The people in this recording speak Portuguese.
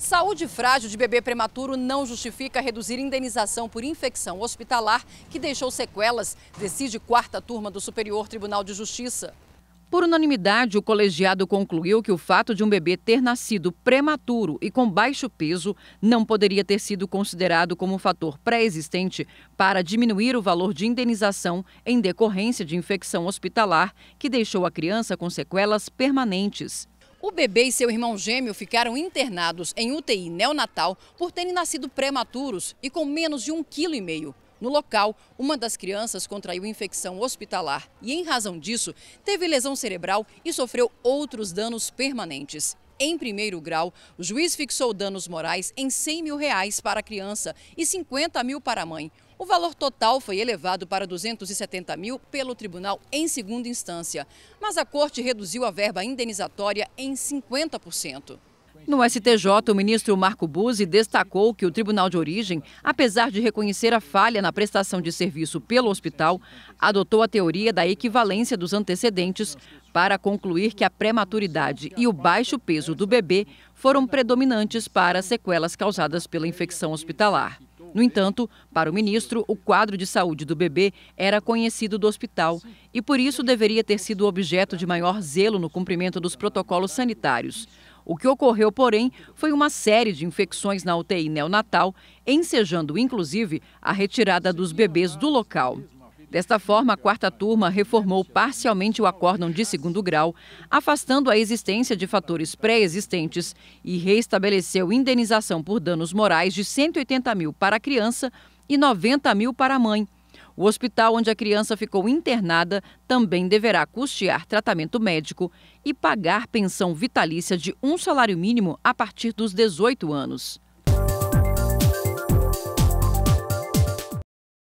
Saúde frágil de bebê prematuro não justifica reduzir indenização por infecção hospitalar que deixou sequelas, decide quarta turma do Superior Tribunal de Justiça. Por unanimidade, o colegiado concluiu que o fato de um bebê ter nascido prematuro e com baixo peso não poderia ter sido considerado como um fator pré-existente para diminuir o valor de indenização em decorrência de infecção hospitalar que deixou a criança com sequelas permanentes. O bebê e seu irmão gêmeo ficaram internados em UTI neonatal por terem nascido prematuros e com menos de um quilo e meio. No local, uma das crianças contraiu infecção hospitalar e, em razão disso, teve lesão cerebral e sofreu outros danos permanentes em primeiro grau, o juiz fixou danos morais em 100 mil reais para a criança e 50 mil para a mãe. O valor total foi elevado para 270 mil pelo tribunal em segunda instância, mas a corte reduziu a verba indenizatória em 50%. No STJ, o ministro Marco Buzzi destacou que o Tribunal de Origem, apesar de reconhecer a falha na prestação de serviço pelo hospital, adotou a teoria da equivalência dos antecedentes para concluir que a prematuridade e o baixo peso do bebê foram predominantes para as sequelas causadas pela infecção hospitalar. No entanto, para o ministro, o quadro de saúde do bebê era conhecido do hospital e, por isso, deveria ter sido objeto de maior zelo no cumprimento dos protocolos sanitários. O que ocorreu, porém, foi uma série de infecções na UTI neonatal, ensejando inclusive a retirada dos bebês do local. Desta forma, a quarta turma reformou parcialmente o acórdão de segundo grau, afastando a existência de fatores pré-existentes e reestabeleceu indenização por danos morais de 180 mil para a criança e 90 mil para a mãe. O hospital onde a criança ficou internada também deverá custear tratamento médico e pagar pensão vitalícia de um salário mínimo a partir dos 18 anos.